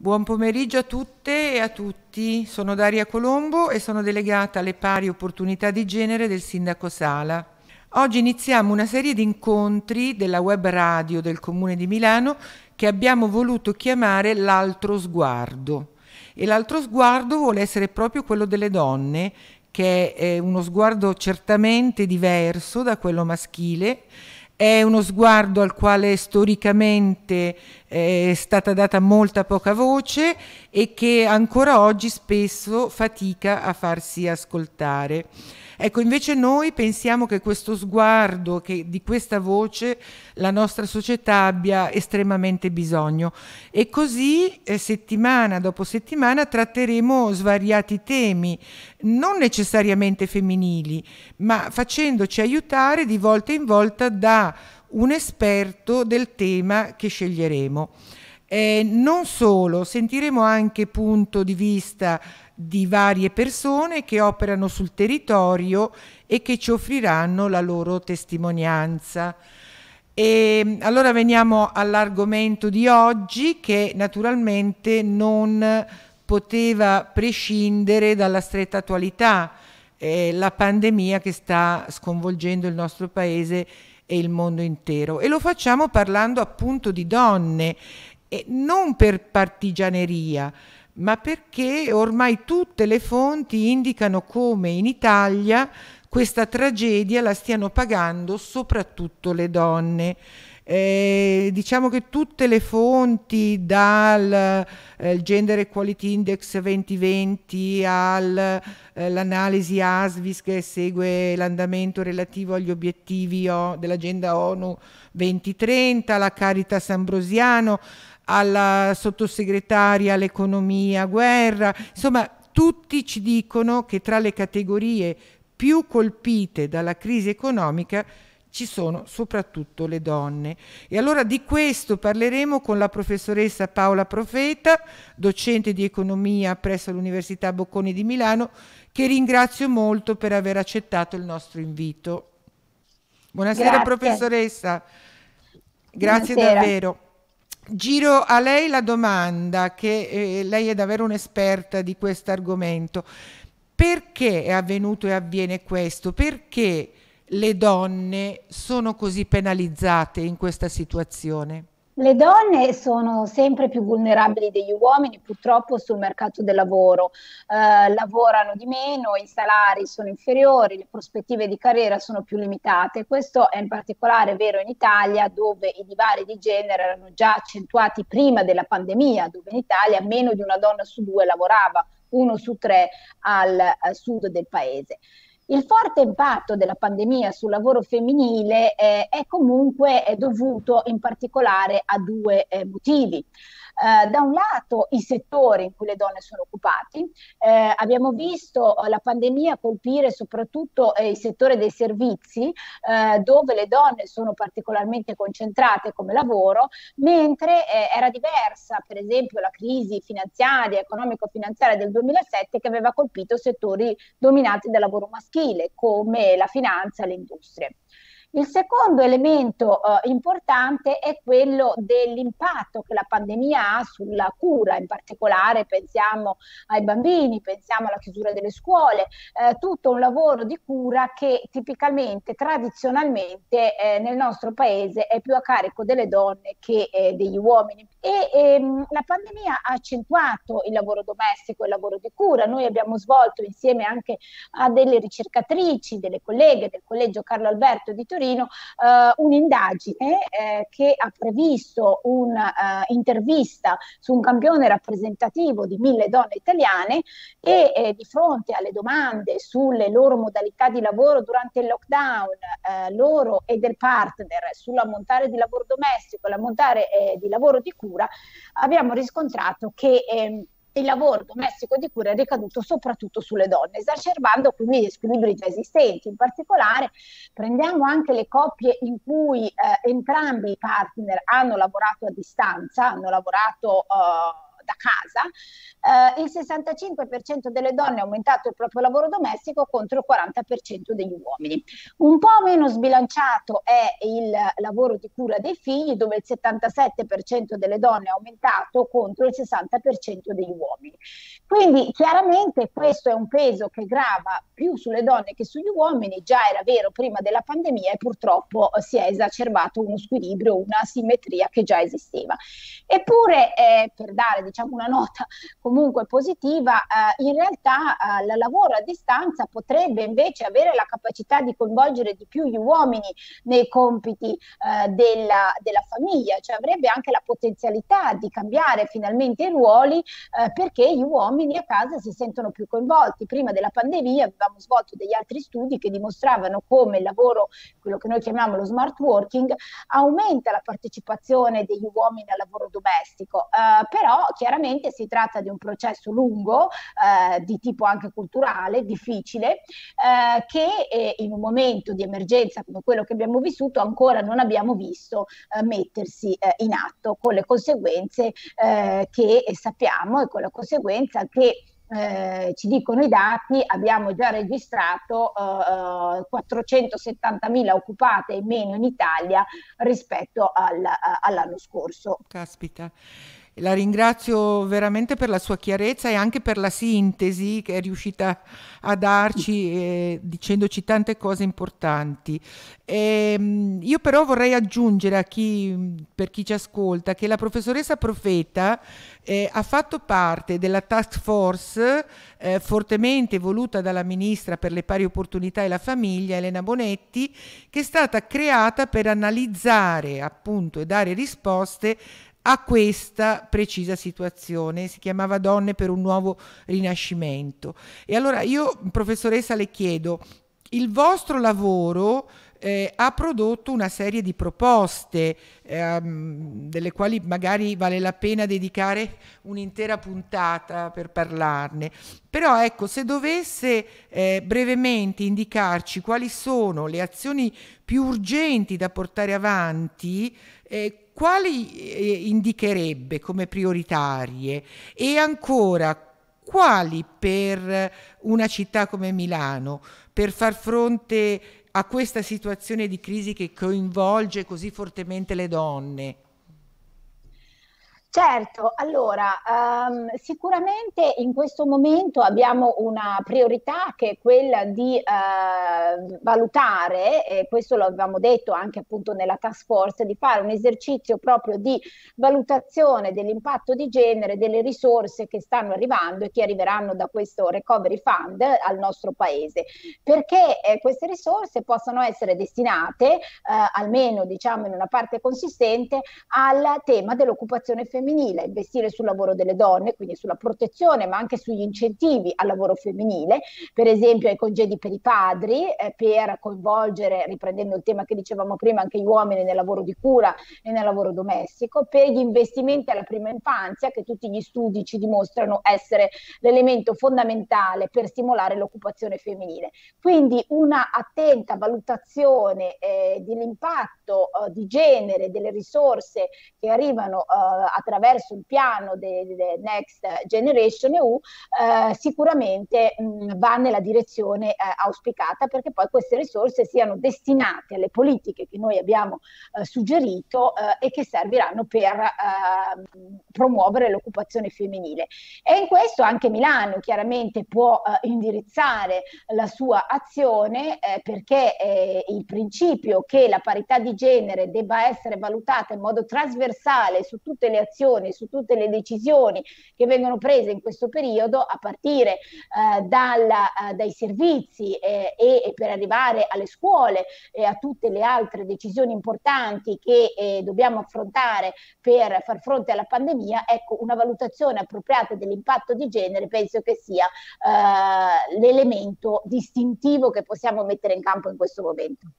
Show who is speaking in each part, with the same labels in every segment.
Speaker 1: Buon pomeriggio a tutte e a tutti. Sono Daria Colombo e sono delegata alle pari opportunità di genere del Sindaco Sala. Oggi iniziamo una serie di incontri della web radio del Comune di Milano che abbiamo voluto chiamare L'altro sguardo. E l'altro sguardo vuole essere proprio quello delle donne, che è eh, uno sguardo certamente diverso da quello maschile, è uno sguardo al quale storicamente è stata data molta poca voce e che ancora oggi spesso fatica a farsi ascoltare. Ecco, invece noi pensiamo che questo sguardo, che di questa voce la nostra società abbia estremamente bisogno e così eh, settimana dopo settimana tratteremo svariati temi, non necessariamente femminili, ma facendoci aiutare di volta in volta da un esperto del tema che sceglieremo. Eh, non solo, sentiremo anche punto di vista di varie persone che operano sul territorio e che ci offriranno la loro testimonianza. E ehm, allora veniamo all'argomento di oggi che naturalmente non poteva prescindere dalla stretta attualità, eh, la pandemia che sta sconvolgendo il nostro paese e il mondo intero e lo facciamo parlando appunto di donne e non per partigianeria ma perché ormai tutte le fonti indicano come in Italia questa tragedia la stiano pagando soprattutto le donne. Eh, diciamo che tutte le fonti dal eh, Gender Equality Index 2020 all'analisi eh, ASVIS che segue l'andamento relativo agli obiettivi o, dell'agenda ONU 2030, alla Caritas Ambrosiano, alla sottosegretaria all'economia guerra, insomma tutti ci dicono che tra le categorie più colpite dalla crisi economica ci sono soprattutto le donne. E allora di questo parleremo con la professoressa Paola Profeta, docente di economia presso l'Università Bocconi di Milano, che ringrazio molto per aver accettato il nostro invito. Buonasera Grazie. professoressa. Grazie Buonasera. davvero. Giro a lei la domanda, che eh, lei è davvero un'esperta di questo argomento. Perché è avvenuto e avviene questo? Perché le donne sono così penalizzate in questa situazione?
Speaker 2: Le donne sono sempre più vulnerabili degli uomini purtroppo sul mercato del lavoro, eh, lavorano di meno, i salari sono inferiori, le prospettive di carriera sono più limitate. Questo è in particolare vero in Italia dove i divari di genere erano già accentuati prima della pandemia, dove in Italia meno di una donna su due lavorava uno su tre al, al sud del paese. Il forte impatto della pandemia sul lavoro femminile eh, è comunque è dovuto in particolare a due eh, motivi. Eh, da un lato i settori in cui le donne sono occupate, eh, abbiamo visto eh, la pandemia colpire soprattutto eh, il settore dei servizi eh, dove le donne sono particolarmente concentrate come lavoro, mentre era diversa per esempio la crisi finanziaria, economico-finanziaria del 2007 che aveva colpito settori dominati dal lavoro maschile come la finanza e le industrie. Il secondo elemento eh, importante è quello dell'impatto che la pandemia ha sulla cura, in particolare pensiamo ai bambini, pensiamo alla chiusura delle scuole, eh, tutto un lavoro di cura che tipicamente, tradizionalmente eh, nel nostro paese è più a carico delle donne che eh, degli uomini. E ehm, la pandemia ha accentuato il lavoro domestico e il lavoro di cura. Noi abbiamo svolto insieme anche a delle ricercatrici, delle colleghe del Collegio Carlo Alberto di Torino, Torino eh, un'indagine eh, che ha previsto un'intervista eh, uh, su un campione rappresentativo di mille donne italiane e eh, di fronte alle domande sulle loro modalità di lavoro durante il lockdown, eh, loro e del partner sull'ammontare di lavoro domestico, l'ammontare eh, di lavoro di cura, abbiamo riscontrato che ehm, il lavoro domestico di cura è ricaduto soprattutto sulle donne, esacerbando quindi gli squilibri già esistenti. In particolare prendiamo anche le coppie in cui eh, entrambi i partner hanno lavorato a distanza, hanno lavorato... Eh, da casa, eh, il 65% delle donne ha aumentato il proprio lavoro domestico contro il 40% degli uomini. Un po' meno sbilanciato è il lavoro di cura dei figli, dove il 77% delle donne ha aumentato contro il 60% degli uomini. Quindi chiaramente questo è un peso che grava più sulle donne che sugli uomini, già era vero prima della pandemia e purtroppo eh, si è esacerbato uno squilibrio, una simmetria che già esisteva. Eppure eh, per dare diciamo, diciamo, una nota comunque positiva, eh, in realtà eh, la lavoro a distanza potrebbe invece avere la capacità di coinvolgere di più gli uomini nei compiti eh, della, della, famiglia, cioè avrebbe anche la potenzialità di cambiare finalmente i ruoli eh, perché gli uomini a casa si sentono più coinvolti. Prima della pandemia avevamo svolto degli altri studi che dimostravano come il lavoro, quello che noi chiamiamo lo smart working, aumenta la partecipazione degli uomini al lavoro domestico, eh, però chiaramente chiaramente si tratta di un processo lungo, eh, di tipo anche culturale, difficile, eh, che eh, in un momento di emergenza come quello che abbiamo vissuto ancora non abbiamo visto eh, mettersi eh, in atto con le conseguenze eh, che sappiamo e con la conseguenza che eh, ci dicono i dati, abbiamo già registrato eh, 470.000 occupate in meno in Italia rispetto al, all'anno scorso.
Speaker 1: Caspita. La ringrazio veramente per la sua chiarezza e anche per la sintesi che è riuscita a darci eh, dicendoci tante cose importanti. E, ehm, io però vorrei aggiungere chi, per chi ci ascolta che la professoressa Profeta eh, ha fatto parte della task force eh, fortemente voluta dalla ministra per le pari opportunità e la famiglia Elena Bonetti che è stata creata per analizzare appunto e dare risposte a questa precisa situazione, si chiamava Donne per un nuovo rinascimento. E allora io, professoressa, le chiedo, il vostro lavoro eh, ha prodotto una serie di proposte, ehm, delle quali magari vale la pena dedicare un'intera puntata per parlarne. Però ecco, se dovesse eh, brevemente indicarci quali sono le azioni più urgenti da portare avanti, eh, quali eh, indicherebbe come prioritarie e ancora quali per una città come Milano per far fronte a questa situazione di crisi che coinvolge così fortemente le donne? Certo,
Speaker 2: allora um, sicuramente in questo momento abbiamo una priorità che è quella di uh, valutare, e questo lo avevamo detto anche appunto nella task force, di fare un esercizio proprio di valutazione dell'impatto di genere delle risorse che stanno arrivando e che arriveranno da questo recovery fund al nostro paese, perché eh, queste risorse possano essere destinate, eh, almeno diciamo in una parte consistente, al tema dell'occupazione femminile femminile, investire sul lavoro delle donne, quindi sulla protezione, ma anche sugli incentivi al lavoro femminile, per esempio ai congedi per i padri, eh, per coinvolgere, riprendendo il tema che dicevamo prima, anche gli uomini nel lavoro di cura e nel lavoro domestico, per gli investimenti alla prima infanzia, che tutti gli studi ci dimostrano essere l'elemento fondamentale per stimolare l'occupazione femminile. Quindi una attenta valutazione eh, dell'impatto eh, di genere delle risorse che arrivano eh, attraverso il piano del de Next Generation EU eh, sicuramente mh, mm, va nella direzione eh, auspicata perché poi queste risorse siano destinate alle politiche che noi abbiamo eh, suggerito eh, e che serviranno per eh, promuovere l'occupazione femminile. E in questo anche Milano chiaramente può eh, indirizzare la sua azione perché il principio che la parità di genere debba essere valutata in modo trasversale su tutte le azioni valutazione su tutte le decisioni che vengono prese in questo periodo, a partire eh, dalla, eh, dai servizi eh, e, e, per arrivare alle scuole e a tutte le altre decisioni importanti che eh, dobbiamo affrontare per far fronte alla pandemia, ecco una valutazione appropriata dell'impatto di genere penso che sia eh, l'elemento distintivo che possiamo mettere in campo in questo momento.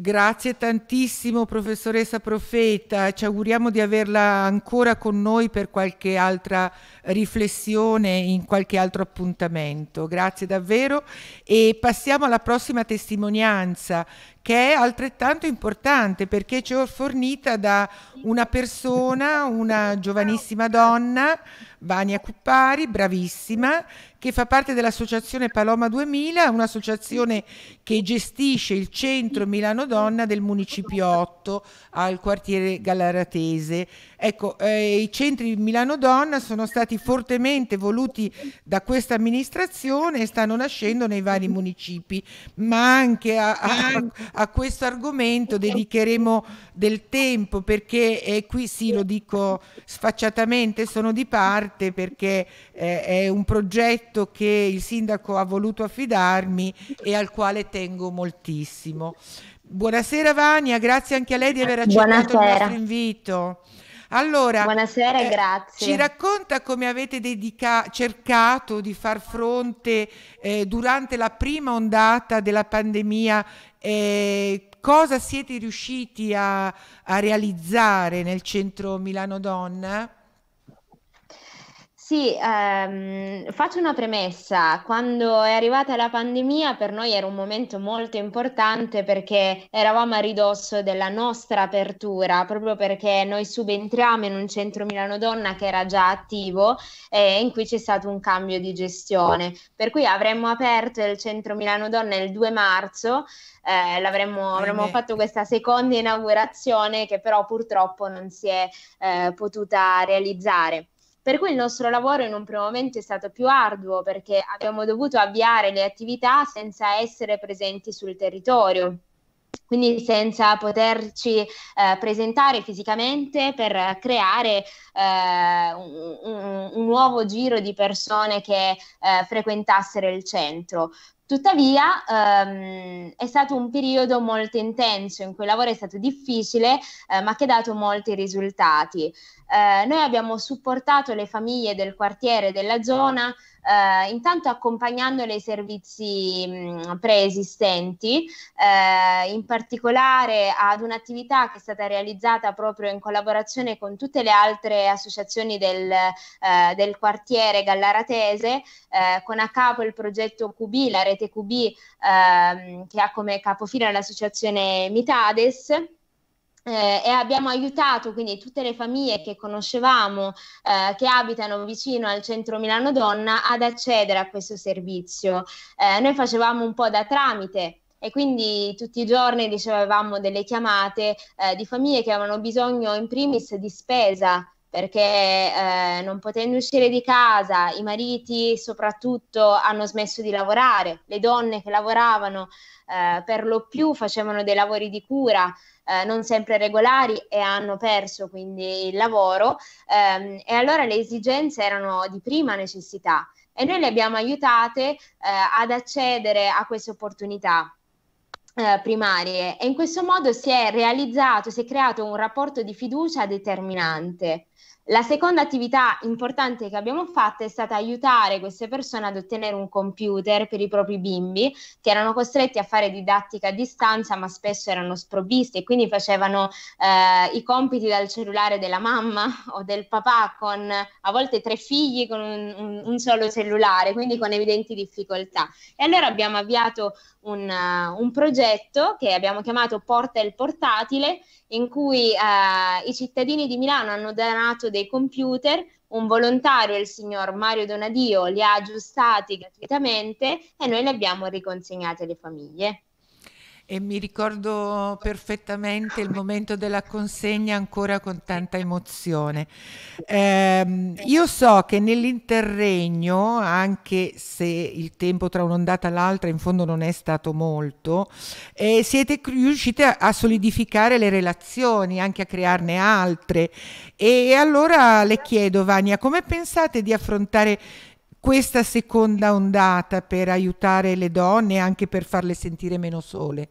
Speaker 1: Grazie tantissimo professoressa Profeta, ci auguriamo di averla ancora con noi per qualche altra riflessione in qualche altro appuntamento. Grazie davvero e passiamo alla prossima testimonianza che è altrettanto importante perché ci ho fornita da una persona, una giovanissima donna, Vania Cuppari, bravissima, che fa parte dell'associazione Paloma 2000, un'associazione che gestisce il centro Milano Donna del Municipio 8 al quartiere Gallaratese. Ecco, eh, i centri Milano Donna sono stati fortemente voluti da questa amministrazione e stanno nascendo nei vari municipi, ma anche a, a, a questo argomento dedicheremo del tempo perché eh, qui sì lo dico sfacciatamente sono di parte perché eh, è un progetto che il sindaco ha voluto affidarmi e al quale tengo moltissimo. Buonasera Vania, grazie anche a lei di aver accettato Buonasera. il nostro invito. Allora, Buonasera, eh, grazie. Ci racconta come avete dedica- cercato di far fronte eh, durante la prima ondata della pandemia, eh, cosa siete riusciti a, a realizzare nel centro Milano Donna?
Speaker 3: Sì, ehm, faccio una premessa. Quando è arrivata la pandemia, per noi era un momento molto importante perché eravamo a ridosso della nostra apertura, proprio perché noi subentriamo in un centro Milano Donna che era già attivo e eh, in cui c'è stato un cambio di gestione. Per cui avremmo aperto il centro Milano Donna il 2 marzo. Eh, l'avremmo avremmo eh fatto questa seconda inaugurazione che però purtroppo non si è eh, potuta realizzare. Per cui il nostro lavoro in un primo momento è stato più arduo perché abbiamo dovuto avviare le attività senza essere presenti sul territorio quindi senza poterci eh, presentare fisicamente per creare eh, un, un, nuovo giro di persone che eh, frequentassero il centro. Tuttavia ehm, è stato un periodo molto intenso in cui il lavoro è stato difficile eh, ma che ha dato molti risultati. Eh, noi abbiamo supportato le famiglie del quartiere, e della zona, eh, intanto accompagnandole ai servizi mh, preesistenti, eh, in particolare ad un'attività che è stata realizzata proprio in collaborazione con tutte le altre associazioni del, eh, del quartiere gallaratese, eh, con a capo il progetto QB, la rete rete QB ehm, che ha come capofila l'associazione Mitades. Eh, e abbiamo aiutato quindi tutte le famiglie che conoscevamo eh, che abitano vicino al centro Milano Donna ad accedere a questo servizio. Eh, noi facevamo un po' da tramite e quindi tutti i giorni ricevevamo delle chiamate eh, di famiglie che avevano bisogno in primis di spesa perché eh, non potendo uscire di casa, i mariti soprattutto hanno smesso di lavorare, le donne che lavoravano eh, per lo più facevano dei lavori di cura eh, non sempre regolari e hanno perso quindi il lavoro ehm, e allora le esigenze erano di prima necessità e noi le abbiamo aiutate eh, ad accedere a queste opportunità eh, primarie e in questo modo si è realizzato, si è creato un rapporto di fiducia determinante. La seconda attività importante che abbiamo fatto è stata aiutare queste persone ad ottenere un computer per i propri bimbi che erano costretti a fare didattica a distanza ma spesso erano sprovvisti e quindi facevano eh, i compiti dal cellulare della mamma o del papà con a volte tre figli con un, un solo cellulare, quindi con evidenti difficoltà. E allora abbiamo avviato un, uh, un progetto che abbiamo chiamato Porta il Portatile in cui uh, i cittadini di Milano hanno donato dei dei computer, un volontario, il signor Mario Donadio, li ha aggiustati gratuitamente e noi li abbiamo riconsegnati alle famiglie
Speaker 1: e mi ricordo perfettamente il momento della consegna ancora con tanta emozione. Eh, io so che nell'interregno, anche se il tempo tra un'ondata e l'altra in fondo non è stato molto, eh, siete riuscite a, a solidificare le relazioni, anche a crearne altre. E allora le chiedo, Vania, come pensate di affrontare questa seconda ondata per aiutare le donne e anche per farle sentire meno sole?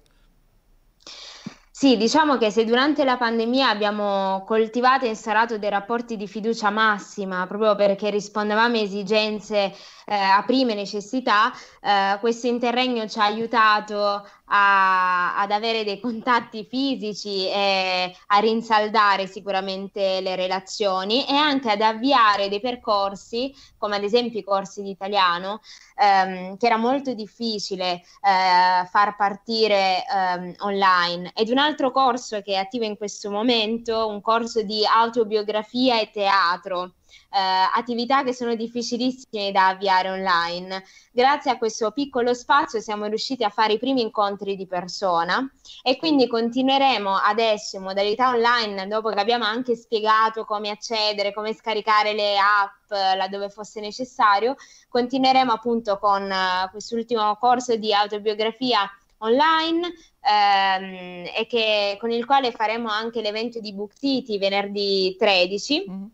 Speaker 3: Sì, diciamo che se durante la pandemia abbiamo coltivato e instaurato dei rapporti di fiducia massima, proprio perché rispondevamo a esigenze eh, a prime necessità, eh, questo interregno ci ha aiutato a, ad avere dei contatti fisici e a rinsaldare sicuramente le relazioni e anche ad avviare dei percorsi, come ad esempio i corsi di italiano, ehm, che era molto difficile eh, far partire ehm, online. Ed un altro corso che è attivo in questo momento, un corso di autobiografia e teatro. Eh, attività che sono difficilissime da avviare online. Grazie a questo piccolo spazio siamo riusciti a fare i primi incontri di persona e quindi continueremo adesso in modalità online, dopo che abbiamo anche spiegato come accedere, come scaricare le app laddove fosse necessario, continueremo appunto con eh, quest'ultimo corso di autobiografia online ehm, e che, con il quale faremo anche l'evento di Buctiti venerdì 13. Mm-hmm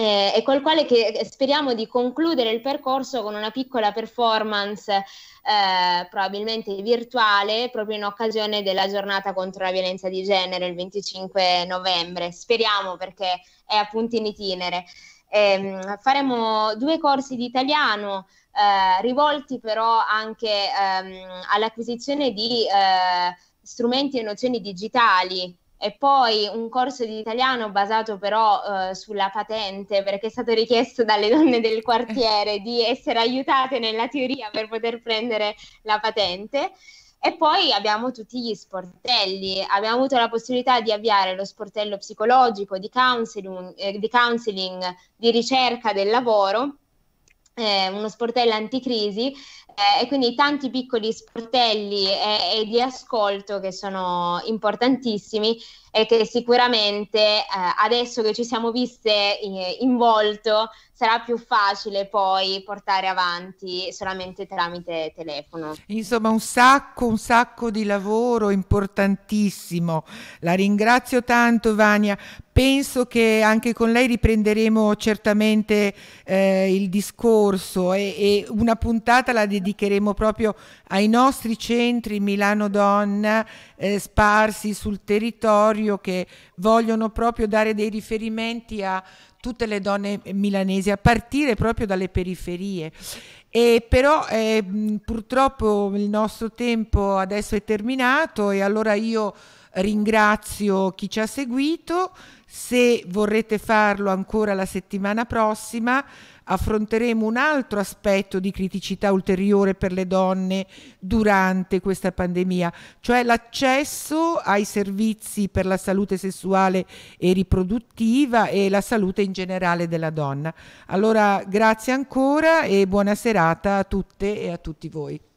Speaker 3: eh, e col quale eh, speriamo di concludere il percorso con una piccola performance eh, probabilmente virtuale proprio in occasione della giornata contro la violenza di genere il 25 novembre. Speriamo perché è appunto in itinere. Eh, faremo due corsi di italiano eh, rivolti però anche ehm, all'acquisizione di eh, strumenti e nozioni digitali e poi un corso di italiano basato però eh, sulla patente, perché è stato richiesto dalle donne del quartiere di essere aiutate nella teoria per poter prendere la patente. E poi abbiamo tutti gli sportelli, abbiamo avuto la possibilità di avviare lo sportello psicologico, di counseling, eh, di, counseling, di ricerca del lavoro, eh, uno sportello anticrisi eh, e quindi tanti piccoli sportelli e, eh, e, di ascolto che sono importantissimi e che sicuramente eh, adesso che ci siamo viste in volto sarà più facile poi portare avanti solamente tramite
Speaker 1: telefono. Insomma, un sacco, un sacco di lavoro importantissimo. La ringrazio tanto Vania. Penso che anche con lei riprenderemo certamente eh, il discorso e, e una puntata la dedicheremo dedicheremo proprio ai nostri centri Milano Donna eh, sparsi sul territorio che vogliono proprio dare dei riferimenti a tutte le donne milanesi, a partire proprio dalle periferie. E però eh, purtroppo il nostro tempo adesso è terminato e allora io ringrazio chi ci ha seguito, se vorrete farlo ancora la settimana prossima affronteremo un altro aspetto di criticità ulteriore per le donne durante questa pandemia, cioè l'accesso ai servizi per la salute sessuale e riproduttiva e la salute in generale della donna. Allora grazie ancora e buona serata a tutte e a tutti voi.